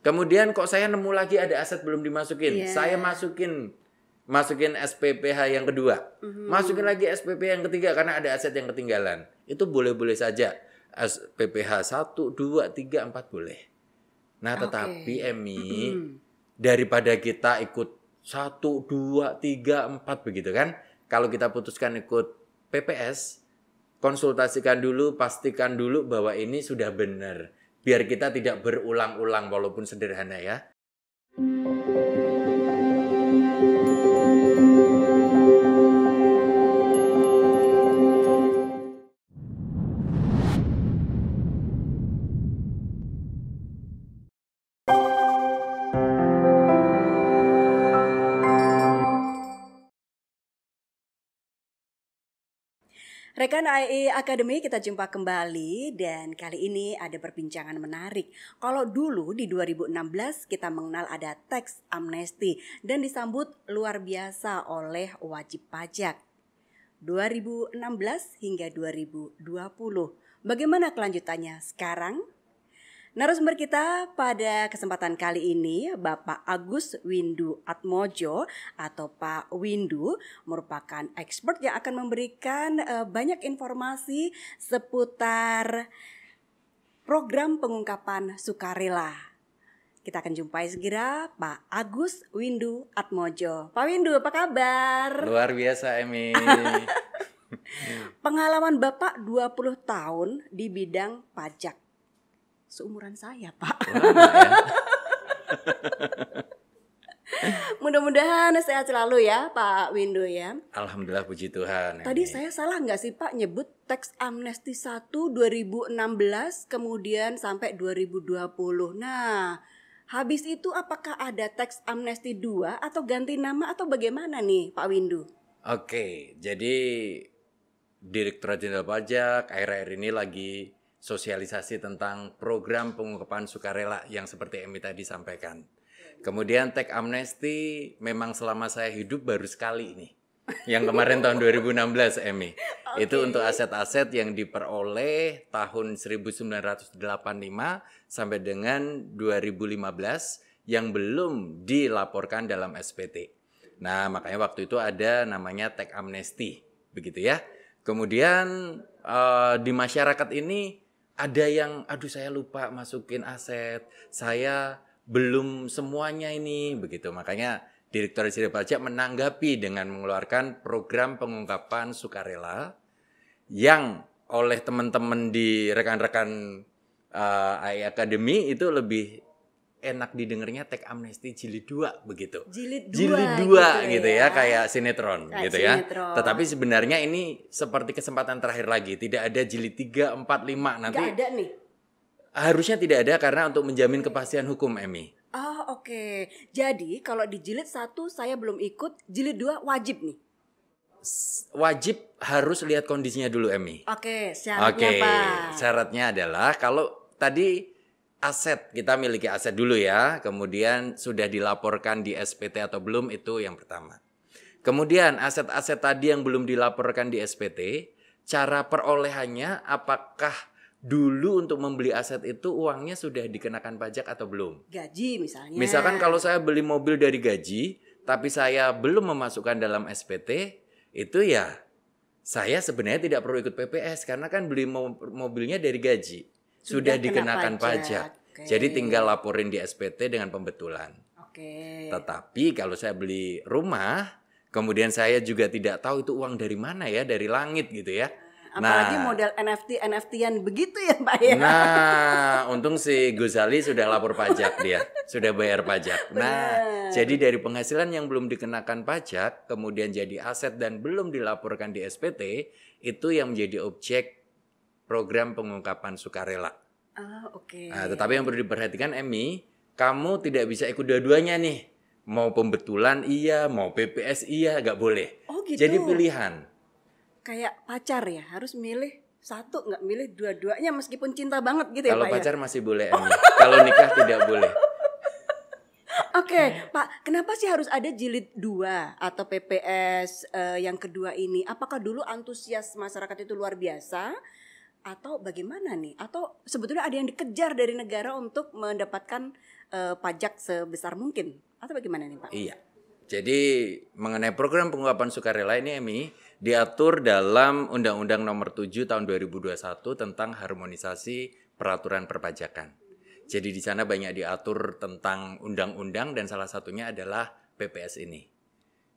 Kemudian kok saya nemu lagi ada aset belum dimasukin. Yeah. Saya masukin masukin SPPH yang kedua. Mm-hmm. Masukin lagi SPP yang ketiga karena ada aset yang ketinggalan. Itu boleh-boleh saja. SPPH 1 2 3 4 boleh. Nah, tetapi okay. Emi mm-hmm. daripada kita ikut 1 2 3 4 begitu kan. Kalau kita putuskan ikut PPS, konsultasikan dulu, pastikan dulu bahwa ini sudah benar biar kita tidak berulang-ulang walaupun sederhana ya. Rekan IE Academy kita jumpa kembali dan kali ini ada perbincangan menarik. Kalau dulu di 2016 kita mengenal ada teks amnesti dan disambut luar biasa oleh wajib pajak. 2016 hingga 2020. Bagaimana kelanjutannya sekarang? Narasumber kita pada kesempatan kali ini Bapak Agus Windu Atmojo atau Pak Windu merupakan expert yang akan memberikan eh, banyak informasi seputar program pengungkapan sukarela. Kita akan jumpai segera Pak Agus Windu Atmojo. Pak Windu, apa kabar? Luar biasa, Emi. Pengalaman Bapak 20 tahun di bidang pajak seumuran saya, Pak. Oh, ya. Mudah-mudahan sehat selalu ya Pak Windu ya. Alhamdulillah puji Tuhan. Tadi ini. saya salah nggak sih Pak nyebut teks amnesti 1 2016 kemudian sampai 2020. Nah, habis itu apakah ada teks amnesti 2 atau ganti nama atau bagaimana nih Pak Windu? Oke, jadi Direktur Jenderal Pajak akhir-akhir ini lagi sosialisasi tentang program pengungkapan sukarela yang seperti Emi tadi sampaikan. Kemudian tag amnesti memang selama saya hidup baru sekali ini. Yang kemarin tahun 2016 Emi. Okay. Itu untuk aset-aset yang diperoleh tahun 1985 sampai dengan 2015 yang belum dilaporkan dalam SPT. Nah, makanya waktu itu ada namanya tag amnesti, begitu ya. Kemudian uh, di masyarakat ini ada yang aduh saya lupa masukin aset, saya belum semuanya ini begitu. Makanya Direktur Jenderal Pajak menanggapi dengan mengeluarkan program pengungkapan sukarela yang oleh teman-teman di rekan-rekan uh, eh, AI Academy itu lebih enak didengarnya Tech Amnesty jilid 2 begitu. Jilid 2. Jilid 2 gitu, ya. gitu ya, ya kayak sinetron nah, gitu ya. sinetron. ya. Tetapi sebenarnya ini seperti kesempatan terakhir lagi, tidak ada jilid 3, 4, 5 nanti. Gak ada nih. Harusnya tidak ada karena untuk menjamin kepastian hukum Emmy. Oh, oke. Okay. Jadi kalau di jilid 1 saya belum ikut, jilid 2 wajib nih wajib harus lihat kondisinya dulu Emmy. Oke, okay, syaratnya okay. apa? Syaratnya adalah kalau tadi aset kita miliki aset dulu ya kemudian sudah dilaporkan di SPT atau belum itu yang pertama kemudian aset-aset tadi yang belum dilaporkan di SPT cara perolehannya apakah dulu untuk membeli aset itu uangnya sudah dikenakan pajak atau belum? Gaji misalnya. Misalkan kalau saya beli mobil dari gaji, tapi saya belum memasukkan dalam SPT, itu ya saya sebenarnya tidak perlu ikut PPS karena kan beli mobilnya dari gaji sudah, dikenakan pajak. pajak. Okay. Jadi tinggal laporin di SPT dengan pembetulan. Oke. Okay. Tetapi kalau saya beli rumah, kemudian saya juga tidak tahu itu uang dari mana ya, dari langit gitu ya. Ah, apalagi nah, model NFT nft yang begitu ya, Pak ya. Nah, untung si Gozali sudah lapor pajak dia, sudah bayar pajak. Nah, Bener. jadi dari penghasilan yang belum dikenakan pajak, kemudian jadi aset dan belum dilaporkan di SPT, itu yang menjadi objek program pengungkapan sukarela. Ah, oke. Okay. Nah, tetapi yang perlu diperhatikan Emmy, kamu tidak bisa ikut dua-duanya nih. Mau pembetulan iya, mau PPS iya, nggak boleh. Oh, gitu. Jadi pilihan. Kayak pacar ya, harus milih satu nggak milih dua-duanya meskipun cinta banget gitu ya Kalau Pak ya? pacar ya? masih boleh Emmy, oh. kalau nikah tidak boleh. Oke, okay, Pak, kenapa sih harus ada jilid dua atau PPS uh, eh, yang kedua ini? Apakah dulu antusias masyarakat itu luar biasa atau bagaimana nih atau sebetulnya ada yang dikejar dari negara untuk mendapatkan uh, pajak sebesar mungkin atau bagaimana nih Pak? Iya. Jadi mengenai program pengungkapan sukarela ini Emi diatur dalam Undang-Undang Nomor 7 Tahun 2021 tentang harmonisasi peraturan perpajakan. Jadi di sana banyak diatur tentang undang-undang dan salah satunya adalah PPS ini.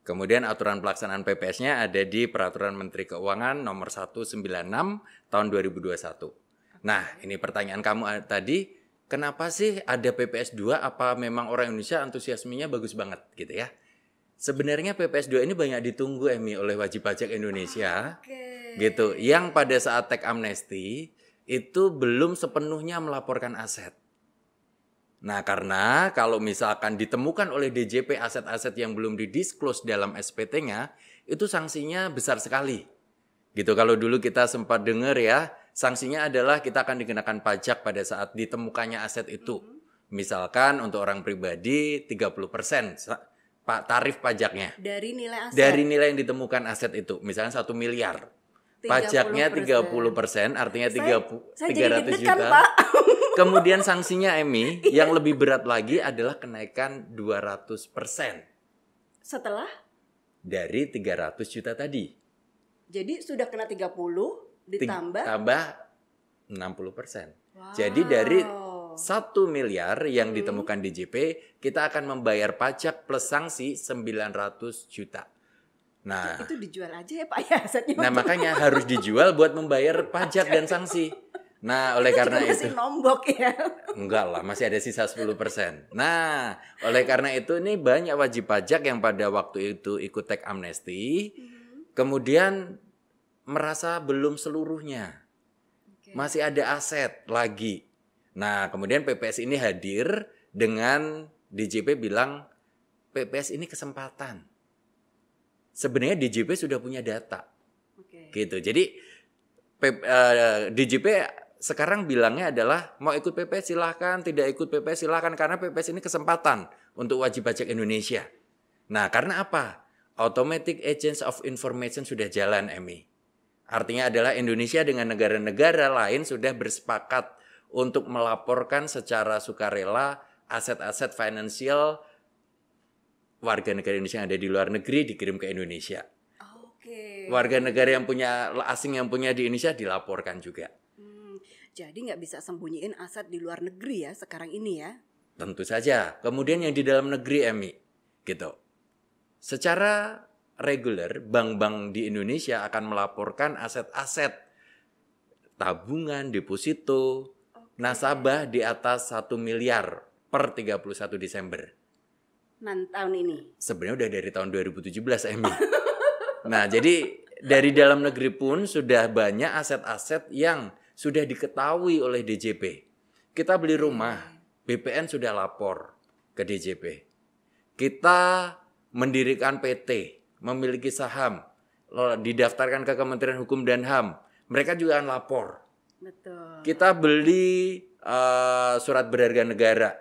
Kemudian aturan pelaksanaan PPS-nya ada di Peraturan Menteri Keuangan nomor 196 tahun 2021. Nah, ini pertanyaan kamu eh, tadi, kenapa sih ada PPS 2 apa memang orang Indonesia antusiasmenya bagus banget gitu ya? Sebenarnya PPS 2 ini banyak ditunggu Emi oleh wajib pajak Indonesia. Okay. Gitu. Yang pada saat teks amnesti itu belum sepenuhnya melaporkan aset. Nah, karena kalau misalkan ditemukan oleh DJP aset-aset yang belum didisclose dalam SPT-nya, itu sanksinya besar sekali. Gitu kalau dulu kita sempat dengar ya, sanksinya adalah kita akan dikenakan pajak pada saat ditemukannya aset itu. Hmm. Misalkan untuk orang pribadi 30% tarif pajaknya. Dari nilai aset. Dari nilai yang ditemukan aset itu, misalnya satu miliar. 30%. Pajaknya 30%, artinya tiga saya, 300 saya juta. Pak. Kemudian sanksinya Emmy iya. yang lebih berat lagi adalah kenaikan 200%. Setelah dari 300 juta tadi. Jadi sudah kena 30 ditambah tambah 60%. Wow. Jadi dari 1 miliar yang hmm. ditemukan DJP, kita akan membayar pajak plus sanksi 900 juta. Nah, itu dijual aja ya Pak ya asetnya. Nah, makanya harus dijual buat membayar pajak dan sanksi. Nah, oleh karena itu masih ya. Enggak lah, masih ada sisa 10%. Nah, oleh karena itu ini banyak wajib pajak yang pada waktu itu ikut teks amnesti, -hmm. kemudian merasa belum seluruhnya. Okay. Masih ada aset lagi. Nah, kemudian PPS ini hadir dengan DJP bilang PPS ini kesempatan. Sebenarnya DJP sudah punya data. Okay. Gitu. Jadi uh, eh, DJP sekarang bilangnya adalah mau ikut PP silahkan, tidak ikut PP silahkan karena PPS ini kesempatan untuk wajib pajak Indonesia. Nah, karena apa? Automatic Agents of Information sudah jalan, Emi. Artinya adalah Indonesia dengan negara-negara lain sudah bersepakat untuk melaporkan secara sukarela aset-aset finansial warga negara Indonesia yang ada di luar negeri dikirim ke Indonesia. Warga negara yang punya asing yang punya di Indonesia dilaporkan juga. Jadi nggak bisa sembunyiin aset di luar negeri ya sekarang ini ya. Tentu saja. Kemudian yang di dalam negeri Emi, gitu. Secara reguler, bank-bank di Indonesia akan melaporkan aset-aset tabungan, deposito, okay. nasabah di atas 1 miliar per 31 Desember. Nah, tahun ini. Sebenarnya udah dari tahun 2017 Emi. nah, jadi dari dalam negeri pun sudah banyak aset-aset yang sudah diketahui oleh DJP. Kita beli rumah, BPN sudah lapor ke DJP. Kita mendirikan PT, memiliki saham, didaftarkan ke Kementerian Hukum dan HAM. Mereka juga akan lapor. Betul. Kita beli uh, surat berharga negara,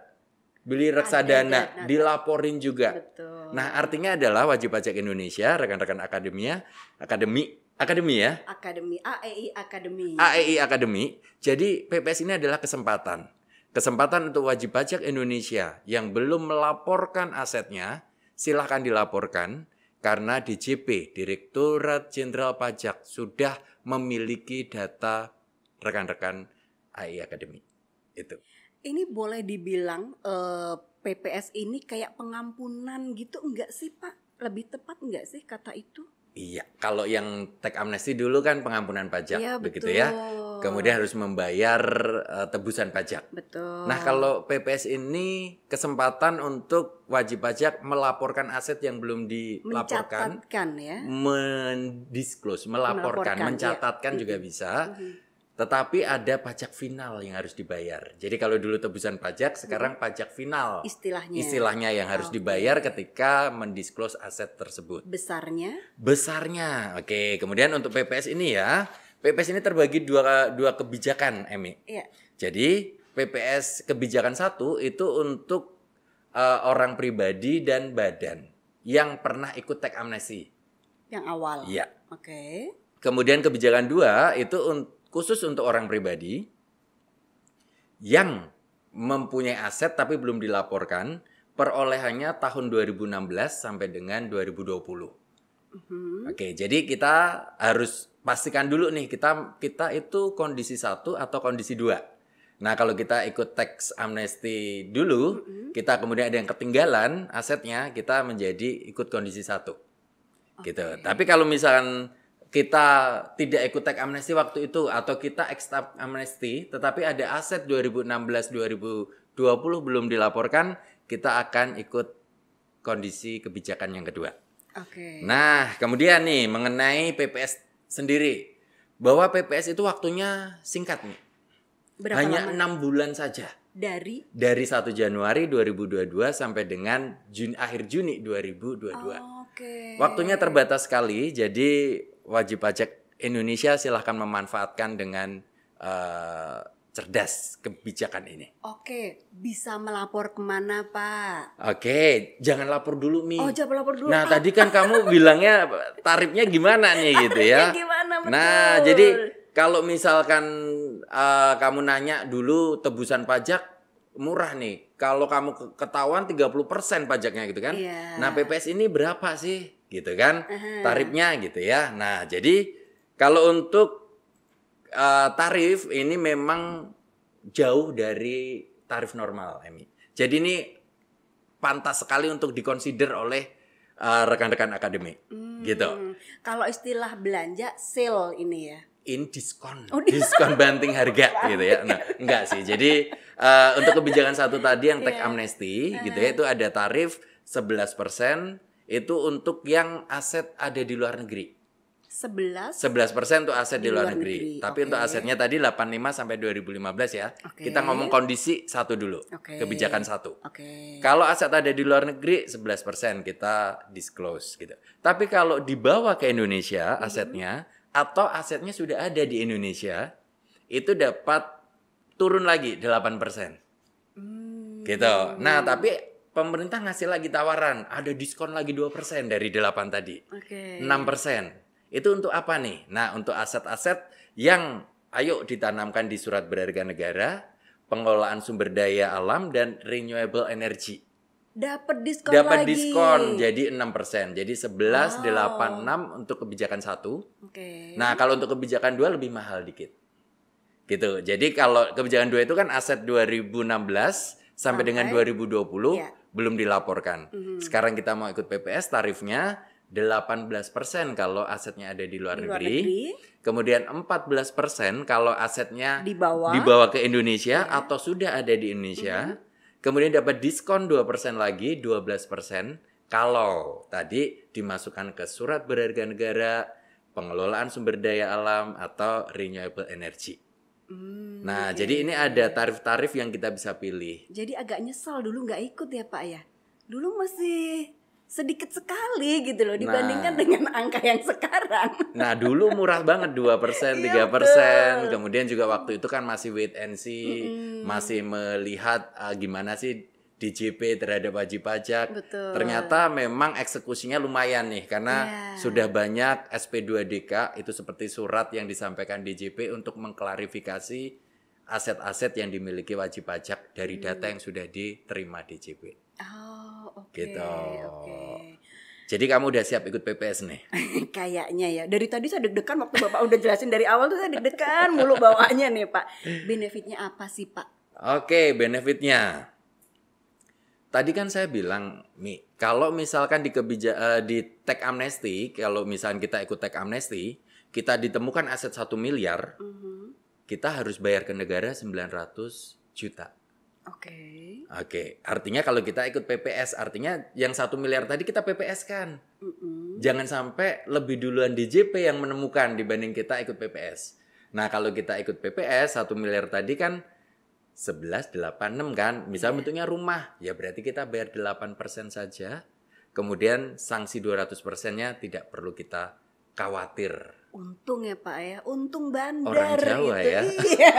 beli reksadana, dilaporin juga. Betul. Nah, artinya adalah wajib pajak Indonesia, rekan-rekan akademia, akademik Akademi ya? Akademi AEI Akademi. AEI Akademi. Jadi PPS ini adalah kesempatan. Kesempatan untuk wajib pajak Indonesia yang belum melaporkan asetnya, silahkan dilaporkan karena DJP, Direktorat Jenderal Pajak, sudah memiliki data rekan-rekan AEI Akademi. Itu. Ini boleh dibilang eh, PPS ini kayak pengampunan gitu enggak sih Pak? Lebih tepat enggak sih kata itu? Iya, kalau yang tax amnesti dulu kan pengampunan pajak, iya, ya, begitu betul. ya. Kemudian harus membayar uh, tebusan pajak. Betul. Nah, kalau PPS ini kesempatan untuk wajib pajak melaporkan aset yang belum dilaporkan, mencatatkan ya, mendisclose, melaporkan, melaporkan iya. mencatatkan iya. juga bisa. Mm -hmm tetapi ada pajak final yang harus dibayar. Jadi kalau dulu tebusan pajak, sekarang pajak final. Istilahnya. Istilahnya yang harus dibayar ketika mendisclose aset tersebut. Besarnya? Besarnya. Oke, kemudian untuk PPS ini ya, PPS ini terbagi dua dua kebijakan, Emi. Iya. Jadi PPS kebijakan satu itu untuk uh, orang pribadi dan badan yang pernah ikut teks amnesti. Yang awal. Iya. Oke. Kemudian kebijakan dua itu untuk khusus untuk orang pribadi yang mempunyai aset tapi belum dilaporkan perolehannya tahun 2016 sampai dengan 2020. Mm-hmm. Oke, jadi kita harus pastikan dulu nih kita kita itu kondisi satu atau kondisi dua. Nah, kalau kita ikut tax amnesty dulu, mm-hmm. kita kemudian ada yang ketinggalan asetnya, kita menjadi ikut kondisi satu. Okay. Gitu. Tapi kalau misalkan kita tidak ikut tag amnesti waktu itu atau kita ex amnesti tetapi ada aset 2016 2020 belum dilaporkan kita akan ikut kondisi kebijakan yang kedua. Oke. Okay. Nah, kemudian nih mengenai PPS sendiri bahwa PPS itu waktunya singkat nih. Berapa Hanya enam bulan saja. Dari dari 1 Januari 2022 sampai dengan Jun akhir Juni 2022. Oh, Oke. Okay. Waktunya terbatas sekali jadi wajib pajak Indonesia silahkan memanfaatkan dengan uh, cerdas kebijakan ini. Oke, bisa melapor kemana Pak? Oke, jangan lapor dulu Mi. Oh, jangan lapor dulu. Nah, ah. tadi kan kamu bilangnya tarifnya gimana nih gitu ya? gimana? Betul. Nah, jadi kalau misalkan uh, kamu nanya dulu tebusan pajak murah nih. Kalau kamu ketahuan 30% pajaknya gitu kan. Yeah. Nah, PPS ini berapa sih? gitu kan Aha. tarifnya gitu ya nah jadi kalau untuk uh, tarif ini memang jauh dari tarif normal Emi jadi ini pantas sekali untuk dikonsider oleh uh, rekan-rekan akademik hmm. gitu kalau istilah belanja sale ini ya in diskon oh, diskon banting harga gitu ya nah, enggak sih jadi uh, untuk kebijakan satu tadi yang tech yeah. amnesty gitu ya itu ada tarif 11% itu untuk yang aset ada di luar negeri. 11 11 persen untuk aset di, di luar negeri. negeri. Tapi okay. untuk asetnya tadi 85 sampai 2015 ya. Okay. Kita ngomong kondisi satu dulu, okay. kebijakan satu. Okay. Kalau aset ada di luar negeri 11 persen kita disclose gitu. Tapi kalau dibawa ke Indonesia mm-hmm. asetnya atau asetnya sudah ada di Indonesia itu dapat turun lagi 8 persen. Hmm. Gitu. Nah tapi pemerintah ngasih lagi tawaran, ada diskon lagi 2% dari 8 tadi. Oke. Okay. 6%. Itu untuk apa nih? Nah, untuk aset-aset yang ayo ditanamkan di surat berharga negara, pengelolaan sumber daya alam dan renewable energy. Dapat diskon Dapat lagi. diskon jadi enam persen. Jadi sebelas delapan enam untuk kebijakan satu. Oke. Okay. Nah, kalau untuk kebijakan dua lebih mahal dikit. Gitu. Jadi kalau kebijakan 2 itu kan aset 2016 sampai, sampai dengan 2020 puluh. Iya belum dilaporkan. Mm-hmm. Sekarang kita mau ikut PPS tarifnya 18% kalau asetnya ada di luar, di luar negeri. negeri. Kemudian 14% kalau asetnya dibawa dibawa ke Indonesia yeah. atau sudah ada di Indonesia. Mm-hmm. Kemudian dapat diskon 2% lagi 12% kalau tadi dimasukkan ke surat berharga negara, pengelolaan sumber daya alam atau renewable energy. Hmm, nah, okay. jadi ini ada tarif-tarif yang kita bisa pilih. Jadi agak nyesel dulu nggak ikut ya Pak ya. Dulu masih sedikit sekali gitu loh dibandingkan nah, dengan angka yang sekarang. Nah dulu murah banget dua persen iya, tiga persen, kemudian juga waktu itu kan masih wait and see, -hmm. masih melihat uh, gimana sih DJP terhadap wajib pajak. Betul. Ternyata memang eksekusinya lumayan nih karena yeah. sudah banyak SP2DK itu seperti surat yang disampaikan DJP untuk mengklarifikasi aset-aset yang dimiliki wajib pajak dari hmm. data yang sudah diterima DJP. Oh, oke. Okay, gitu. Okay. Jadi kamu udah siap ikut PPS nih? Kayaknya ya. Dari tadi saya deg-degan waktu Bapak udah jelasin dari awal tuh saya deg-degan mulu bawaannya nih, Pak. Benefitnya apa sih, Pak? Oke, okay, benefitnya. Tadi kan saya bilang, Mi, kalau misalkan di kebija uh, di tag amnesti, kalau misalkan kita ikut tag amnesti, kita ditemukan aset 1 miliar, mm -hmm. kita harus bayar ke negara 900 juta. Oke. Okay. Oke, okay. artinya kalau kita ikut PPS, artinya yang satu miliar tadi kita PPS kan. Mm -hmm. Jangan sampai lebih duluan DJP yang menemukan dibanding kita ikut PPS. Nah, kalau kita ikut PPS, satu miliar tadi kan 1186 kan. Misal yeah. bentuknya rumah, ya berarti kita bayar 8% saja. Kemudian sanksi 200%-nya tidak perlu kita khawatir. Untung ya Pak ya, untung bandar Orang Jawa gitu. ya. Iya.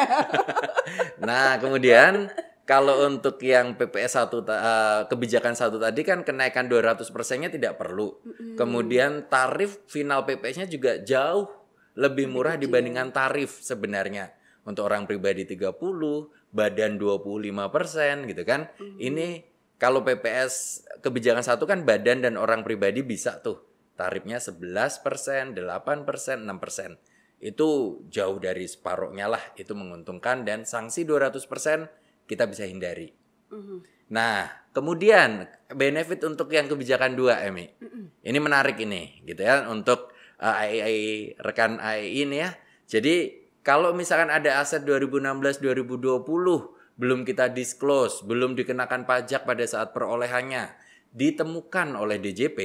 nah, kemudian kalau untuk yang PPS 1 eh, kebijakan satu tadi kan kenaikan 200%-nya tidak perlu. Mm Kemudian tarif final PPS-nya juga jauh lebih murah dibandingkan tarif sebenarnya. Untuk orang pribadi 30, badan 25% gitu kan. Hmm. Ini kalau PPS kebijakan satu kan badan dan orang pribadi bisa tuh tarifnya 11%, 8%, 6%. Itu jauh dari separuhnya lah, itu menguntungkan dan sanksi 200% kita bisa hindari. Mm-hmm. Nah, kemudian benefit untuk yang kebijakan dua Emi. Mm-hmm. Ini menarik ini gitu ya untuk uh, eh, AI, AI rekan AI ini ya. Jadi kalau misalkan ada aset 2016 2020 belum kita disclose, belum dikenakan pajak pada saat perolehannya, ditemukan oleh DJP,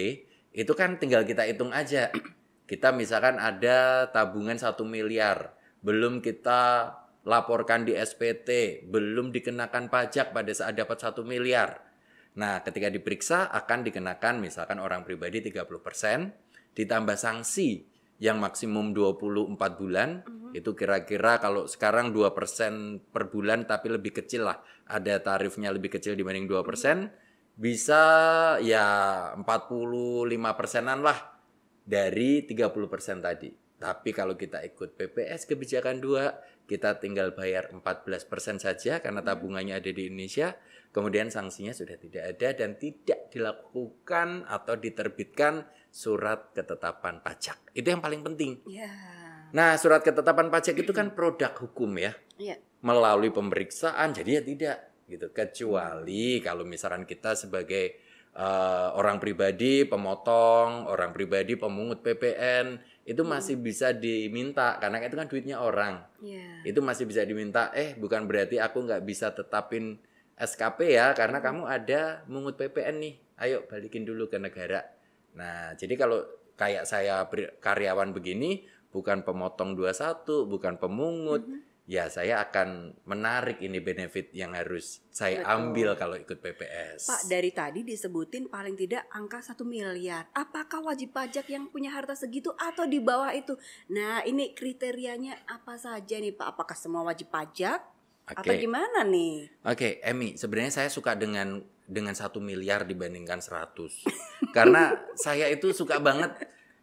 itu kan tinggal kita hitung aja. Kita misalkan ada tabungan 1 miliar, belum kita laporkan di SPT, belum dikenakan pajak pada saat dapat 1 miliar. Nah, ketika diperiksa akan dikenakan misalkan orang pribadi 30%, ditambah sanksi yang maksimum 24 bulan, hmm. Itu kira-kira kalau sekarang 2% per bulan tapi lebih kecil lah. Ada tarifnya lebih kecil dibanding 2%. Mm -hmm. Bisa ya 45 persenan lah dari 30 persen tadi. Tapi kalau kita ikut PPS kebijakan 2, kita tinggal bayar 14% saja karena tabungannya ada di Indonesia. Kemudian sanksinya sudah tidak ada dan tidak dilakukan atau diterbitkan surat ketetapan pajak. Itu yang paling penting. Yeah. Nah, surat ketetapan pajak itu kan produk hukum ya. Iya. Melalui pemeriksaan, jadi ya tidak gitu. Kecuali kalau misalkan kita sebagai uh, orang pribadi, pemotong, orang pribadi, pemungut PPN, itu masih bisa diminta karena itu kan duitnya orang. Yeah. Itu masih bisa diminta. Eh, bukan berarti aku nggak bisa tetapin SKP ya karena hmm. kamu ada mungut PPN nih. Ayo balikin dulu ke negara. Nah, jadi kalau kayak saya karyawan begini, bukan pemotong 21, bukan pemungut. Mm -hmm. Ya, saya akan menarik ini benefit yang harus saya Betul. ambil kalau ikut PPS. Pak, dari tadi disebutin paling tidak angka satu miliar. Apakah wajib pajak yang punya harta segitu atau di bawah itu? Nah, ini kriterianya apa saja nih, Pak? Apakah semua wajib pajak? Okay. Atau gimana nih? Oke, okay, Emi, sebenarnya saya suka dengan dengan satu miliar dibandingkan 100. Karena saya itu suka banget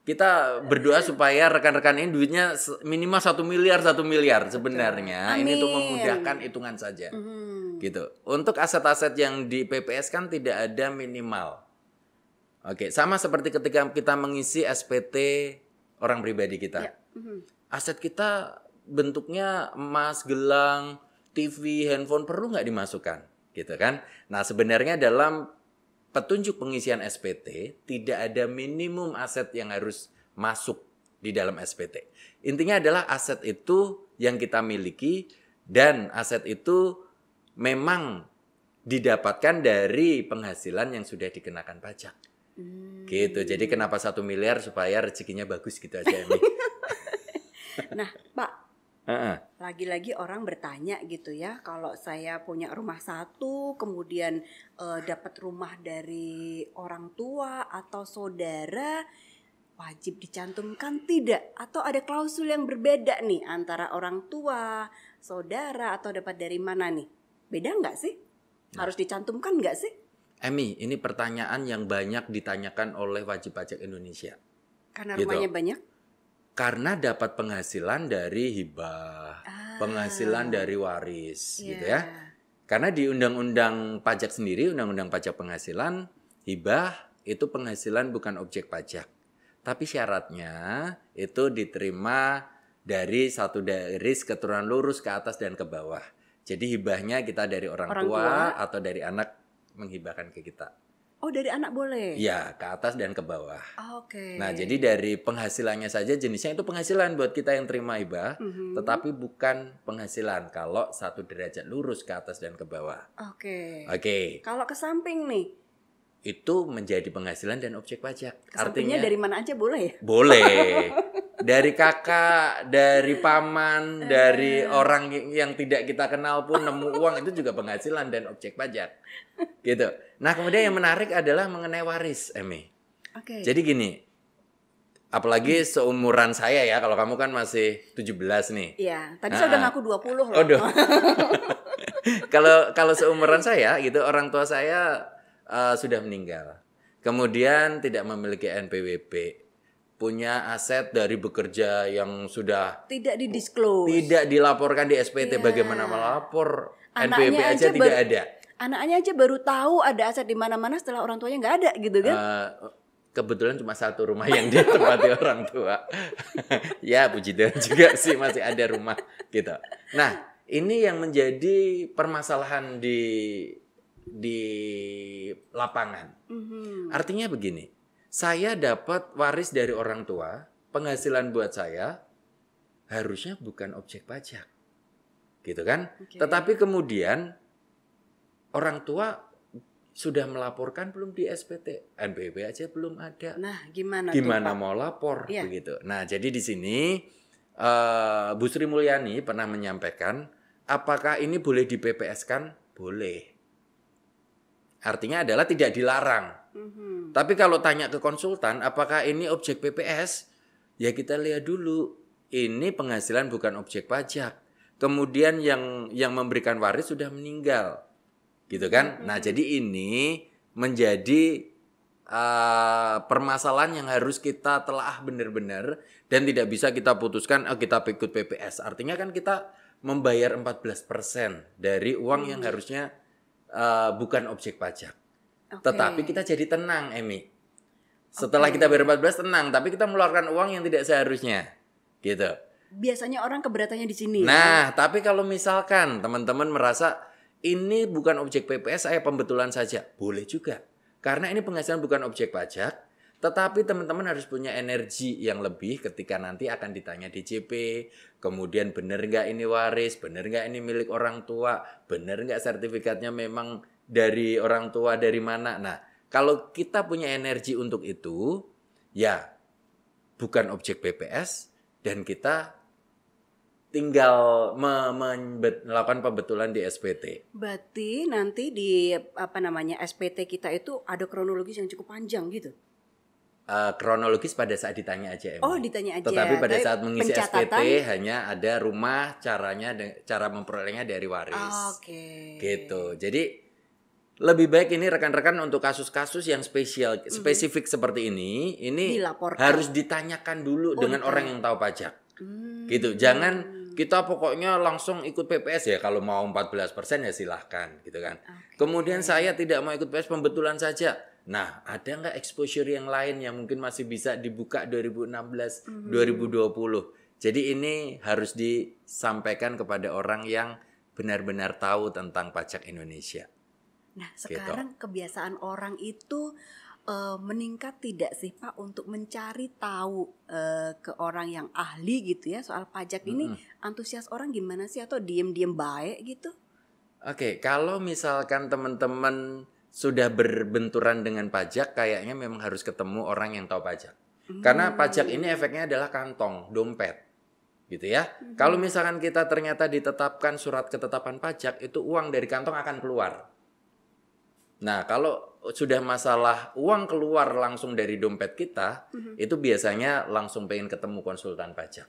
kita berdoa supaya rekan-rekan ini duitnya minimal satu miliar satu miliar sebenarnya Amin. ini untuk memudahkan hitungan saja hmm. gitu untuk aset-aset yang di PPS kan tidak ada minimal oke sama seperti ketika kita mengisi SPT orang pribadi kita ya. Mm-hmm. aset kita bentuknya emas gelang TV handphone perlu nggak dimasukkan gitu kan nah sebenarnya dalam petunjuk pengisian SPT tidak ada minimum aset yang harus masuk di dalam SPT. Intinya adalah aset itu yang kita miliki dan aset itu memang didapatkan dari penghasilan yang sudah dikenakan pajak. Hmm. Gitu. Jadi kenapa satu miliar supaya rezekinya bagus gitu aja ini. nah, Pak. Uh -uh lagi-lagi orang bertanya gitu ya kalau saya punya rumah satu kemudian e, dapat rumah dari orang tua atau saudara wajib dicantumkan tidak atau ada klausul yang berbeda nih antara orang tua, saudara atau dapat dari mana nih? Beda nggak sih? Nah. Harus dicantumkan nggak sih? Emi, ini pertanyaan yang banyak ditanyakan oleh wajib pajak Indonesia. Karena gitu. rumahnya gitu. banyak? karena dapat penghasilan dari hibah, ah. penghasilan dari waris yeah. gitu ya. Karena di undang-undang pajak sendiri, undang-undang pajak penghasilan, hibah itu penghasilan bukan objek pajak. Tapi syaratnya itu diterima dari satu dari keturunan lurus ke atas dan ke bawah. Jadi hibahnya kita dari orang, orang tua, tua atau dari anak menghibahkan ke kita. Oh dari anak boleh? Ya ke atas dan ke bawah. Oh, Oke. Okay. Nah jadi dari penghasilannya saja jenisnya itu penghasilan buat kita yang terima iba, mm-hmm. tetapi bukan penghasilan kalau satu derajat lurus ke atas dan ke bawah. Oke. Okay. Oke. Okay. Kalau ke samping nih itu menjadi penghasilan dan objek pajak. Artinya dari mana aja boleh ya? Boleh. Dari kakak, dari paman, eh. dari orang yang tidak kita kenal pun nemu uang itu juga penghasilan dan objek pajak. Gitu. Nah, kemudian yang menarik adalah mengenai waris, Emi. Oke. Okay. Jadi gini, apalagi seumuran saya ya, kalau kamu kan masih 17 nih. Iya, tadi nah, saya ah, udah ah. ngaku 20 loh. Aduh. kalau kalau seumuran saya gitu, orang tua saya uh, sudah meninggal. Kemudian tidak memiliki NPWP punya aset dari bekerja yang sudah tidak didisclose tidak dilaporkan di SPT yeah. bagaimana melapor NPWP aja, aja tidak ada anaknya aja baru tahu ada aset di mana-mana setelah orang tuanya nggak ada gitu kan uh, kebetulan cuma satu rumah yang dia tempati orang tua. ya puji Tuhan juga sih masih ada rumah gitu. Nah ini yang menjadi permasalahan di di lapangan. Mm-hmm. Artinya begini, saya dapat waris dari orang tua, penghasilan buat saya harusnya bukan objek pajak. Gitu kan? Okay. Tetapi kemudian orang tua sudah melaporkan belum di SPT, NPWP aja belum ada. Nah, gimana? Gimana tuh, Pak? mau lapor yeah. begitu? Nah, jadi di sini uh, Bu Sri Mulyani pernah menyampaikan, apakah ini boleh di PPS kan? Boleh. Artinya adalah tidak dilarang. Mm-hmm. Tapi kalau tanya ke konsultan, apakah ini objek PPS? Ya kita lihat dulu. Ini penghasilan bukan objek pajak. Kemudian yang yang memberikan waris sudah meninggal, gitu kan? Mm-hmm. Nah jadi ini menjadi uh, permasalahan yang harus kita telah benar-benar dan tidak bisa kita putuskan oh, kita ikut PPS. Artinya kan kita membayar 14% dari uang hmm. yang mhm. harusnya Eh, bukan objek pajak. Okay. Tetapi kita jadi tenang, Emi. Setelah okay. kita bayar 14 tenang, tapi kita mengeluarkan uang yang tidak seharusnya. Gitu. Biasanya orang keberatannya di sini. Nah, ya? tapi kalau misalkan teman-teman merasa ini bukan objek PPS, saya pembetulan saja. Boleh juga. Karena ini penghasilan bukan objek pajak, tetapi teman-teman harus punya energi yang lebih ketika nanti akan ditanya DJP, kemudian benar nggak ini waris, benar nggak ini milik orang tua, benar nggak sertifikatnya memang dari orang tua dari mana. Nah, kalau kita punya energi untuk itu, ya bukan objek BPS dan kita tinggal me me melakukan pembetulan di SPT. Berarti nanti di apa namanya SPT kita itu ada kronologis yang cukup panjang gitu uh, kronologis pada saat ditanya aja emang. Oh, ditanya aja. Tetapi pada saat mengisi SPT hanya ada rumah, caranya cara memperolehnya dari waris. Ah, oke. Okay. Gitu. Jadi lebih baik ini rekan-rekan untuk kasus-kasus yang spesial mm-hmm. spesifik seperti ini, ini Dilaporkan. harus ditanyakan dulu oh, dengan okay. orang yang tahu pajak. Hmm. Gitu. Jangan kita pokoknya langsung ikut PPS ya kalau mau 14% ya silahkan gitu kan. Okay. Kemudian saya tidak mau ikut PPS pembetulan saja Nah, ada nggak exposure yang lain yang mungkin masih bisa dibuka 2016, mm -hmm. 2020? Jadi ini harus disampaikan kepada orang yang benar-benar tahu tentang pajak Indonesia. Nah, gitu. sekarang gitu. kebiasaan orang itu uh, meningkat tidak sih Pak untuk mencari tahu uh, ke orang yang ahli gitu ya soal pajak hmm. ini mhm. antusias orang gimana sih atau diem-diem baik gitu? Oke, okay, kalau misalkan teman-teman sudah berbenturan dengan pajak kayaknya memang harus ketemu orang yang tahu pajak. Hmm. Karena pajak ini efeknya adalah kantong, dompet. Gitu ya. Hmm. Kalau misalkan kita ternyata ditetapkan surat ketetapan pajak itu uang dari kantong akan keluar. Nah, kalau sudah masalah uang keluar langsung dari dompet kita, hmm. itu biasanya langsung pengen ketemu konsultan pajak,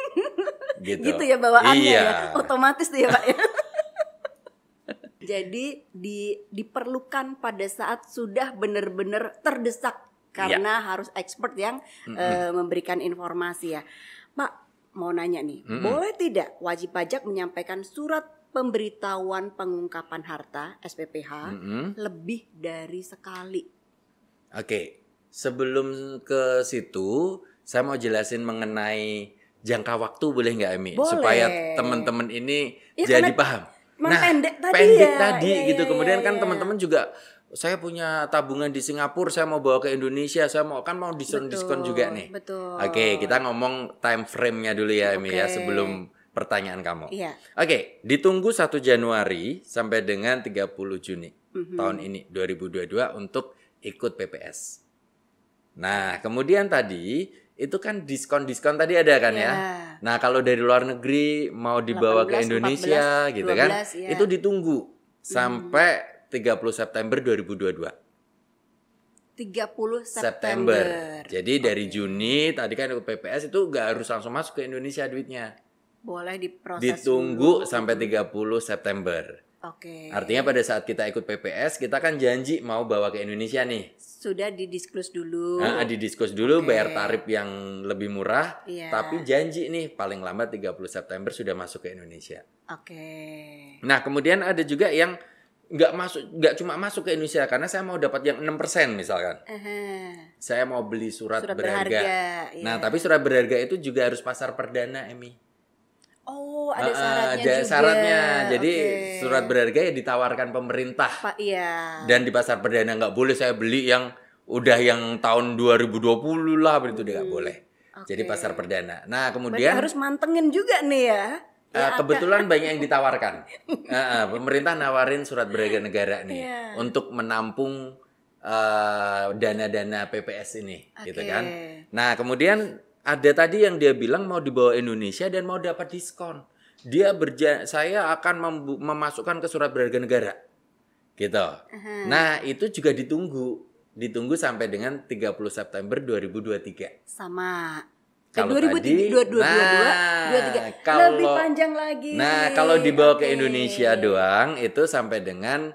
gitu. gitu ya bawaannya ya. iya. ya. Otomatis tuh ya, Pak jadi di diperlukan pada saat sudah benar-benar terdesak karena ya. harus expert yang mm -hmm. uh, memberikan informasi ya. Pak, mau nanya nih, mm -hmm. boleh tidak wajib pajak menyampaikan surat pemberitahuan pengungkapan harta SPPH mm -hmm. lebih dari sekali? Oke, okay. sebelum ke situ saya mau jelasin mengenai jangka waktu boleh nggak Emi supaya teman-teman ini ya, jadi karena, paham nah, pendek tadi pendek ya. tadi ya, gitu. Ya, Kemudian ya, kan iya. teman-teman juga saya punya tabungan di Singapura, saya mau bawa ke Indonesia, saya mau kan mau diskon-diskon juga nih. Betul. Oke, okay, kita ngomong time frame-nya dulu ya, Emi okay. ya sebelum pertanyaan kamu. Iya. Oke, okay, ditunggu 1 Januari sampai dengan 30 Juni mm-hmm. tahun ini 2022 untuk ikut PPS. Nah, kemudian tadi itu kan diskon-diskon tadi ada kan yeah. ya. Iya. Nah, kalau dari luar negeri mau dibawa 18, ke Indonesia 14, gitu 12, kan. Yeah. Itu ditunggu sampai mm. 30 September 2022. 30 September. September. Jadi okay. dari Juni tadi kan ikut PPS itu gak harus langsung masuk ke Indonesia duitnya. Boleh diproses Ditunggu dulu. sampai 30 September. Oke. Okay. Artinya pada saat kita ikut PPS kita kan janji mau bawa ke Indonesia nih sudah didiskus dulu. Nah, didiskus dulu okay. bayar tarif yang lebih murah, yeah. tapi janji nih paling lama 30 September sudah masuk ke Indonesia. Oke. Okay. Nah, kemudian ada juga yang nggak masuk nggak cuma masuk ke Indonesia karena saya mau dapat yang 6% misalkan. Uh-huh. Saya mau beli surat, surat berharga. berharga yeah. Nah, iya. tapi surat berharga itu juga harus pasar perdana, Emi ada syaratnya juga. Syaratnya. Jadi okay. surat berharga ya ditawarkan pemerintah. Pak, iya. Dan di pasar perdana nggak boleh saya beli yang udah yang tahun 2020 lah begitu dia nggak hmm. boleh. Okay. Jadi pasar perdana. Nah, kemudian Berarti harus mantengin juga nih ya. Uh, kebetulan ada. banyak yang ditawarkan. uh, pemerintah nawarin surat berharga negara nih yeah. untuk menampung eh, dana-dana uh, PPS ini, okay. gitu kan. Nah, kemudian ada tadi yang dia bilang mau dibawa Indonesia dan mau dapat diskon dia berja saya akan memasukkan ke surat berharga negara. Gitu. Uh-huh. Nah, itu juga ditunggu. Ditunggu sampai dengan 30 September 2023. Sama eh, kalau 2022 tadi, nah, 23. Kalau, lebih panjang lagi. Nah, kalau dibawa okay. ke Indonesia doang itu sampai dengan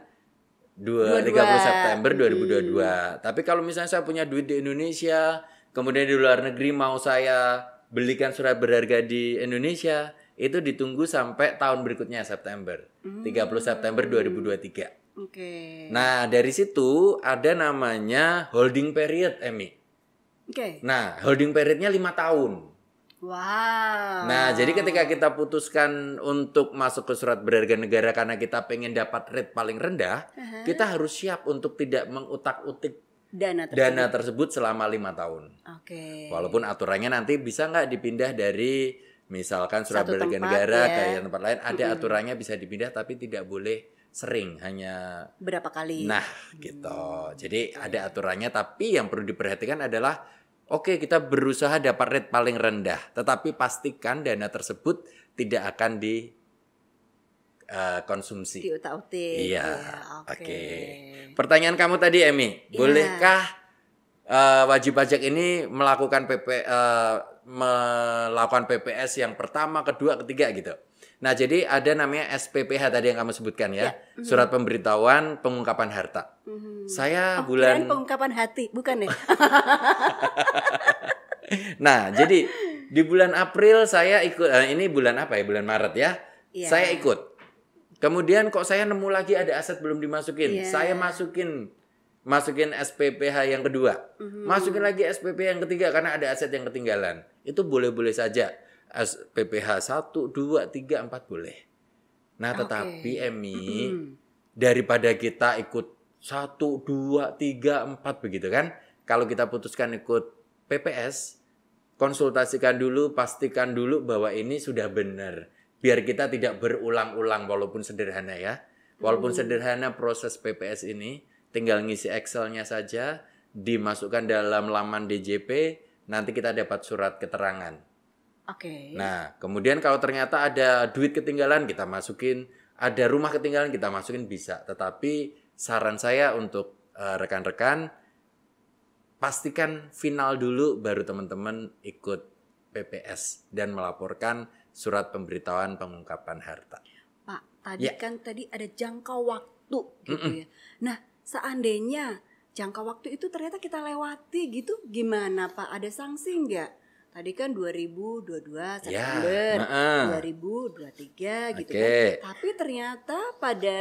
2, 30 September 2022. Hmm. Tapi kalau misalnya saya punya duit di Indonesia, kemudian di luar negeri mau saya belikan surat berharga di Indonesia, itu ditunggu sampai tahun berikutnya September. Hmm. 30 September 2023. Oke. Okay. Nah, dari situ ada namanya holding period, Emi. Oke. Okay. Nah, holding periodnya lima tahun. Wow. Nah, jadi ketika kita putuskan untuk masuk ke surat berharga negara karena kita pengen dapat rate paling rendah, uh -huh. kita harus siap untuk tidak mengutak-utik dana tersebut. dana tersebut selama lima tahun. Oke. Okay. Walaupun aturannya nanti bisa nggak dipindah dari misalkan surat negara ya. kayak tempat lain ada hmm. aturannya bisa dipindah tapi tidak boleh sering hanya berapa kali. Nah, gitu. Hmm. Jadi gitu ada ya. aturannya tapi yang perlu diperhatikan adalah Oke, okay, kita berusaha dapat rate paling rendah, tetapi pastikan dana tersebut tidak akan di uh, konsumsi. diutak iya, iya. Oke. Okay. Okay. Pertanyaan kamu tadi, Emi, yeah. bolehkah uh, wajib pajak ini melakukan PP uh, melakukan PPS yang pertama, kedua, ketiga gitu. Nah, jadi ada namanya SPPH tadi yang kamu sebutkan ya. ya. Mm-hmm. Surat pemberitahuan pengungkapan harta. hmm Saya oh, bulan pengungkapan hati, bukan ya? nah, jadi di bulan April saya ikut eh, ini bulan apa ya? Bulan Maret ya. ya. Saya ikut. Kemudian kok saya nemu lagi ada aset belum dimasukin. Ya. Saya masukin masukin SPPH yang kedua, mm-hmm. masukin lagi SPP yang ketiga karena ada aset yang ketinggalan. Itu boleh-boleh saja. SPPH 1, 2, 3, 4 boleh. Nah, tetapi okay. Emi mm-hmm. daripada kita ikut 1, 2, 3, 4 begitu kan. Kalau kita putuskan ikut PPS, konsultasikan dulu, pastikan dulu bahwa ini sudah benar. Biar kita tidak berulang-ulang walaupun sederhana ya. Walaupun mhm. sederhana proses PPS ini, tinggal ngisi Excelnya saja, dimasukkan dalam laman DJP, nanti kita dapat surat keterangan. Oke. Okay. Nah, kemudian kalau ternyata ada duit ketinggalan kita masukin, ada rumah ketinggalan kita masukin bisa. Tetapi saran saya untuk rekan eh, rekan-rekan pastikan final dulu baru teman-teman ikut PPS dan melaporkan surat pemberitahuan pengungkapan harta. Pak, tadi ya. kan tadi ada jangka waktu gitu Mm-mm. ya. Nah, seandainya jangka waktu itu ternyata kita lewati gitu gimana Pak ada sanksi nggak? Tadi kan 2022 ya, September, ya, 2023 gitu kan. Tapi ternyata pada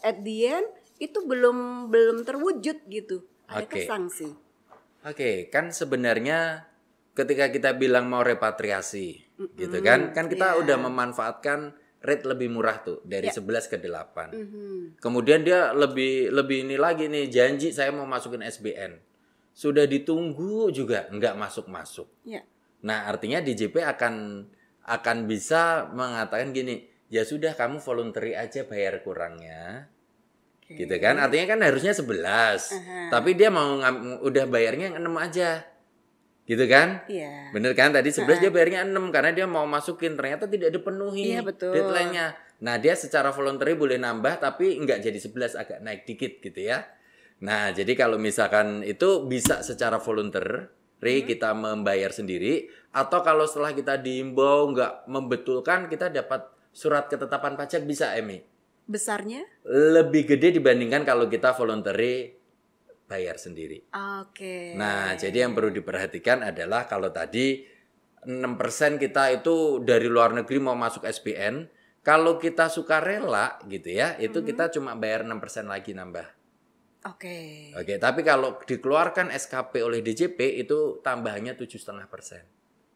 at the end itu belum belum terwujud gitu. Ada okay. sanksi. Oke, okay. kan sebenarnya ketika kita bilang mau repatriasi mm -hmm. gitu kan, kan kita yeah. udah memanfaatkan rate lebih murah tuh dari yeah. Ya. 11 ke 8. Mm -hmm. Kemudian dia lebih lebih ini lagi nih janji saya mau masukin SBN. Sudah ditunggu juga nggak masuk-masuk. Yeah. Nah, artinya DJP akan akan bisa mengatakan gini, ya sudah kamu voluntary aja bayar kurangnya. Okay. Gitu kan? Artinya kan harusnya 11. Uh -huh. Tapi dia mau udah bayarnya yang 6 aja gitu kan? Iya. Bener kan? Tadi sebelas dia bayarnya enam karena dia mau masukin ternyata tidak dipenuhi iya, betul. deadline-nya. Nah, dia secara voluntary boleh nambah tapi nggak jadi sebelas agak naik dikit gitu ya. Nah, jadi kalau misalkan itu bisa secara voluntary hmm. kita membayar sendiri atau kalau setelah kita diimbau nggak membetulkan kita dapat surat ketetapan pajak bisa Emi besarnya lebih gede dibandingkan kalau kita voluntary bayar sendiri. Oke. Okay. Nah, jadi yang perlu diperhatikan adalah kalau tadi 6% kita itu dari luar negeri mau masuk SPN, kalau kita suka rela gitu ya, itu mm -hmm. kita cuma bayar 6% lagi nambah. Oke. Okay. Oke, okay, tapi kalau dikeluarkan SKP oleh DJP itu tambahannya 7,5%. persen.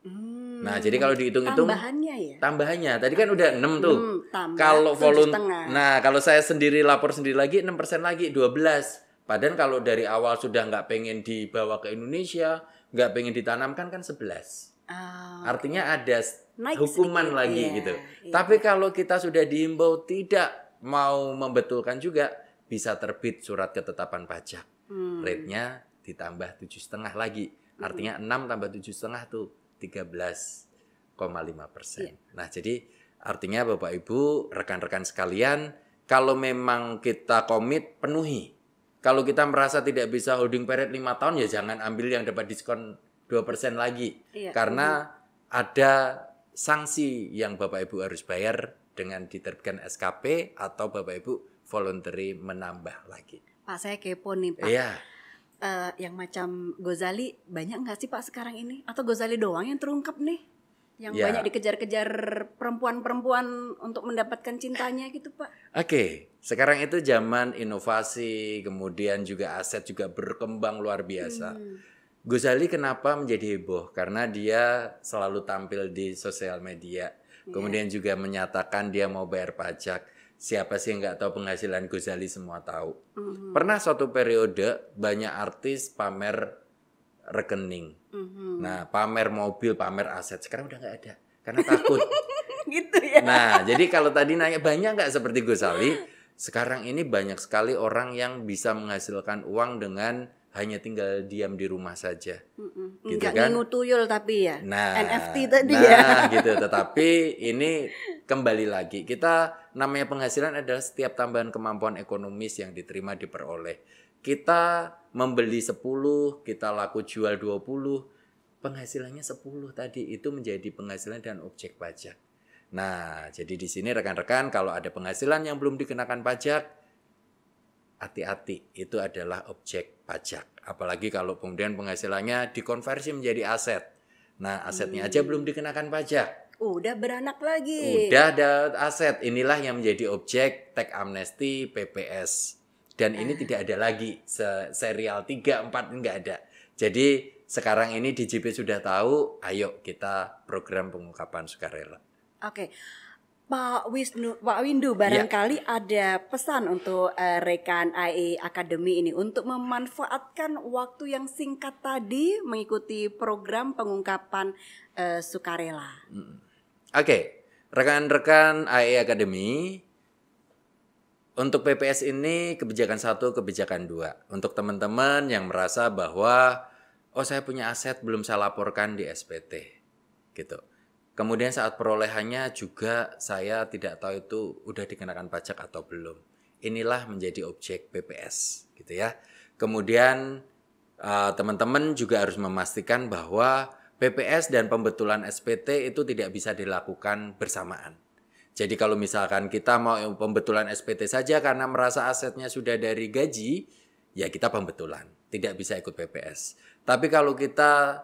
Hmm. Nah, jadi kalau dihitung-hitung tambahannya ya. Tambahannya. Tadi kan udah 6 tuh. Hmm, kalau volume Nah, kalau saya sendiri lapor sendiri lagi 6% lagi 12. Padahal kalau dari awal sudah nggak pengen dibawa ke Indonesia, nggak pengen ditanamkan kan sebelas. Oh, Artinya ada Naik hukuman sedikit, lagi iya, gitu. Iya. Tapi kalau kita sudah diimbau tidak mau membetulkan juga bisa terbit surat ketetapan pajak. Hmm. Rate-nya ditambah tujuh setengah lagi. Hmm. Artinya hmm. 6 tambah tujuh setengah tuh tiga belas lima persen. Iya. Nah jadi artinya Bapak Ibu rekan-rekan sekalian kalau memang kita komit penuhi kalau kita merasa tidak bisa holding period 5 tahun ya jangan ambil yang dapat diskon 2% lagi. Iya. Karena iya. ada sanksi yang Bapak Ibu harus bayar dengan diterbitkan SKP atau Bapak Ibu voluntary menambah lagi. Pak saya kepo nih Pak. Iya. Uh, yang macam Gozali banyak nggak sih Pak sekarang ini? Atau Gozali doang yang terungkap nih? yang ya. banyak dikejar-kejar perempuan-perempuan untuk mendapatkan cintanya gitu pak. Oke, okay. sekarang itu zaman inovasi, kemudian juga aset juga berkembang luar biasa. Hmm. Gozali kenapa menjadi heboh? Karena dia selalu tampil di sosial media, yeah. kemudian juga menyatakan dia mau bayar pajak. Siapa sih yang nggak tahu penghasilan Gozali semua tahu. Hmm. Pernah suatu periode banyak artis pamer rekening. Mm-hmm. Nah, pamer mobil, pamer aset sekarang udah nggak ada karena takut. gitu ya. Nah, jadi kalau tadi nanya banyak nggak seperti Ali, sekarang ini banyak sekali orang yang bisa menghasilkan uang dengan hanya tinggal diam di rumah saja. mm -hmm. Gitu Enggak kan? tuyul tapi ya. Nah, NFT nah, tadi nah, ya. gitu. Tetapi ini kembali lagi kita namanya penghasilan adalah setiap tambahan kemampuan ekonomis yang diterima diperoleh. Kita membeli 10, kita laku jual 20, penghasilannya 10 tadi itu menjadi penghasilan dan objek pajak. Nah, jadi di sini rekan-rekan kalau ada penghasilan yang belum dikenakan pajak, hati-hati itu adalah objek pajak. Apalagi kalau kemudian penghasilannya dikonversi menjadi aset. Nah, asetnya hmm. aja belum hmm. dikenakan pajak. Udah beranak lagi. Udah ada aset. Inilah yang menjadi objek tax amnesty PPS dan nah. ini tidak ada lagi se serial 3 4 enggak ada. Jadi sekarang ini DJP sudah tahu, ayo kita program pengungkapan sukarela. Oke. Okay. Pak Wisnu, Pak Windu, iya. barangkali ya. ada pesan untuk uh, rekan AI e Akademi ini untuk memanfaatkan waktu yang singkat tadi mengikuti program pengungkapan uh, sukarela. Oke, okay. rekan-rekan AI e Akademi. Untuk PPS ini kebijakan satu, kebijakan dua. Untuk teman-teman yang merasa bahwa oh saya punya aset belum saya laporkan di SPT, gitu. Kemudian saat perolehannya juga saya tidak tahu itu udah dikenakan pajak atau belum. Inilah menjadi objek PPS, gitu ya. Kemudian eh, teman-teman uh, juga harus memastikan bahwa PPS dan pembetulan SPT itu tidak bisa dilakukan bersamaan jadi kalau misalkan kita mau pembetulan SPT saja karena merasa asetnya sudah dari gaji, ya kita pembetulan, tidak bisa ikut PPS. Tapi kalau kita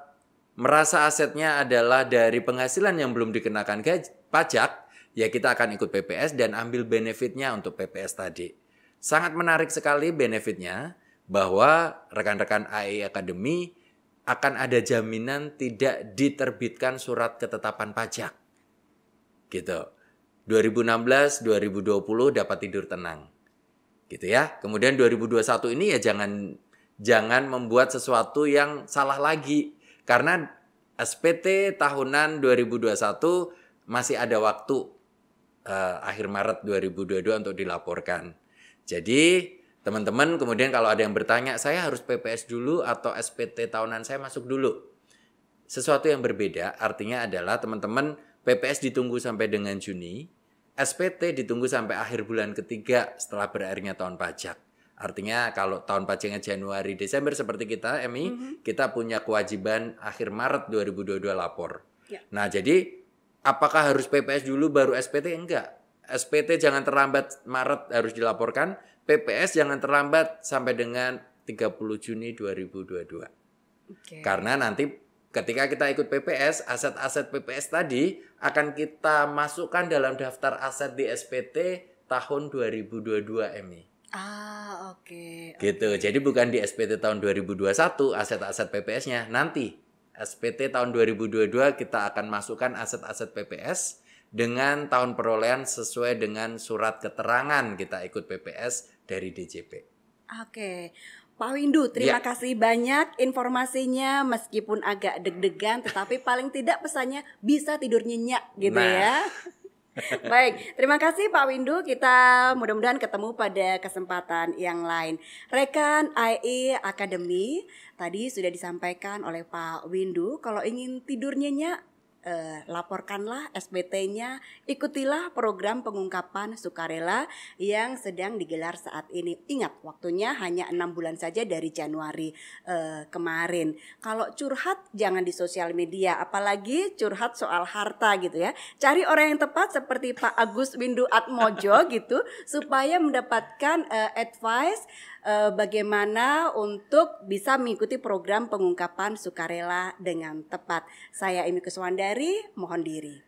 merasa asetnya adalah dari penghasilan yang belum dikenakan gaji, pajak, ya kita akan ikut PPS dan ambil benefitnya untuk PPS tadi. Sangat menarik sekali benefitnya bahwa rekan-rekan AI Academy akan ada jaminan tidak diterbitkan surat ketetapan pajak. Gitu. 2016, 2020 dapat tidur tenang. Gitu ya. Kemudian 2021 ini ya jangan jangan membuat sesuatu yang salah lagi karena SPT tahunan 2021 masih ada waktu eh, akhir Maret 2022 untuk dilaporkan. Jadi teman-teman kemudian kalau ada yang bertanya saya harus PPS dulu atau SPT tahunan saya masuk dulu. Sesuatu yang berbeda artinya adalah teman-teman PPS ditunggu sampai dengan Juni, SPT ditunggu sampai akhir bulan ketiga setelah berakhirnya tahun pajak. Artinya kalau tahun pajaknya Januari Desember seperti kita, Emi, mm -hmm. kita punya kewajiban akhir Maret 2022 lapor. Ya. Nah, jadi apakah harus PPS dulu baru SPT? Enggak. SPT jangan terlambat Maret harus dilaporkan, PPS jangan terlambat sampai dengan 30 Juni 2022. Okay. Karena nanti Ketika kita ikut PPS, aset-aset PPS tadi akan kita masukkan dalam daftar aset di SPT tahun 2022 Emi. Ah, oke. Okay, gitu. Okay. Jadi bukan di SPT tahun 2021 aset-aset PPS-nya. Nanti SPT tahun 2022 kita akan masukkan aset-aset PPS dengan tahun perolehan sesuai dengan surat keterangan kita ikut PPS dari DJP. Oke. Okay. Pak Windu, terima yeah. kasih banyak informasinya meskipun agak deg-degan tetapi paling tidak pesannya bisa tidur nyenyak gitu nah. ya. Baik, terima kasih Pak Windu. Kita mudah-mudahan ketemu pada kesempatan yang lain. Rekan IE Academy tadi sudah disampaikan oleh Pak Windu kalau ingin tidur nyenyak eh, laporkanlah SBT-nya, ikutilah program pengungkapan sukarela yang sedang digelar saat ini. Ingat, waktunya hanya enam bulan saja dari Januari eh, kemarin. Kalau curhat jangan di sosial media, apalagi curhat soal harta gitu ya. Cari orang yang tepat seperti Pak Agus Windu Atmojo gitu supaya mendapatkan eh, advice uh, bagaimana untuk bisa mengikuti program pengungkapan sukarela dengan tepat. Saya Imi Kuswandari, mohon diri.